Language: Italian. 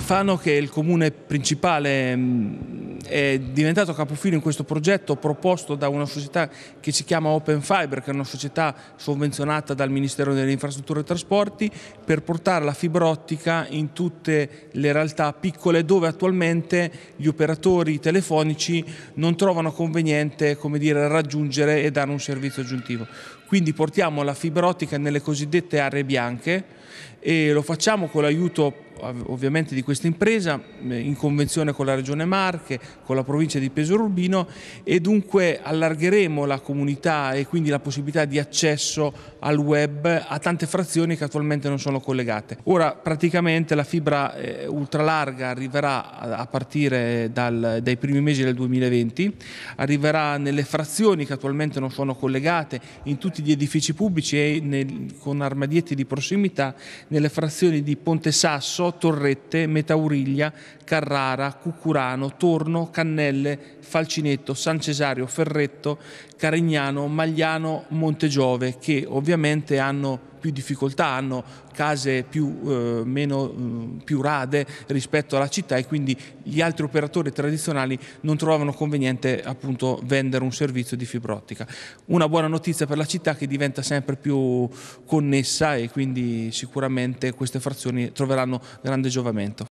Fano, che è il comune principale, mm, è diventato capofilo in questo progetto proposto da una società che si chiama Open Fiber, che è una società sovvenzionata dal Ministero delle Infrastrutture e Trasporti, per portare la fibra ottica in tutte le realtà piccole dove attualmente gli operatori telefonici non trovano conveniente dire, raggiungere e dare un servizio aggiuntivo. Quindi portiamo la fibra ottica nelle cosiddette aree bianche e lo facciamo con l'aiuto ovviamente di questa impresa eh, in convenzione con la Regione Marche, con la provincia di Pesaro Urbino e dunque allargheremo la comunità e quindi la possibilità di accesso al web a tante frazioni che attualmente non sono collegate. Ora praticamente la fibra eh, ultralarga arriverà a partire dal, dai primi mesi del 2020, arriverà nelle frazioni che attualmente non sono collegate, in tutti gli edifici pubblici e nel, con armadietti di prossimità, nelle frazioni di Ponte Sasso, Torrette, Metauriglia, Carrara, Cucurano, Torno, Cannelle, Falcinetto, San Cesario, Ferretto, Carignano, Magliano, Montegiove, che ovviamente hanno più difficoltà, hanno case più, eh, meno, mm, più rade rispetto alla città e quindi gli altri operatori tradizionali non trovavano conveniente appunto vendere un servizio di fibra ottica. Una buona notizia per la città che diventa sempre più connessa e quindi sicuramente queste frazioni troveranno grande giovamento.